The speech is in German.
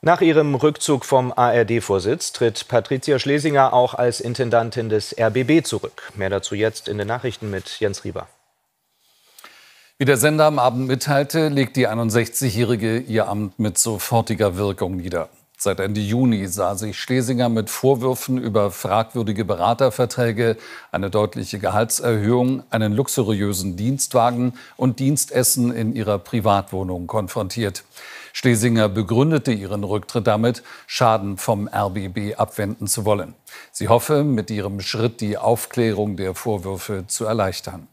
Nach ihrem Rückzug vom ARD-Vorsitz tritt Patricia Schlesinger auch als Intendantin des RBB zurück. Mehr dazu jetzt in den Nachrichten mit Jens Rieber. Wie der Sender am Abend mitteilte, legt die 61-Jährige ihr Amt mit sofortiger Wirkung nieder. Seit Ende Juni sah sich Schlesinger mit Vorwürfen über fragwürdige Beraterverträge, eine deutliche Gehaltserhöhung, einen luxuriösen Dienstwagen und Dienstessen in ihrer Privatwohnung konfrontiert. Schlesinger begründete ihren Rücktritt damit, Schaden vom RBB abwenden zu wollen. Sie hoffe, mit ihrem Schritt die Aufklärung der Vorwürfe zu erleichtern.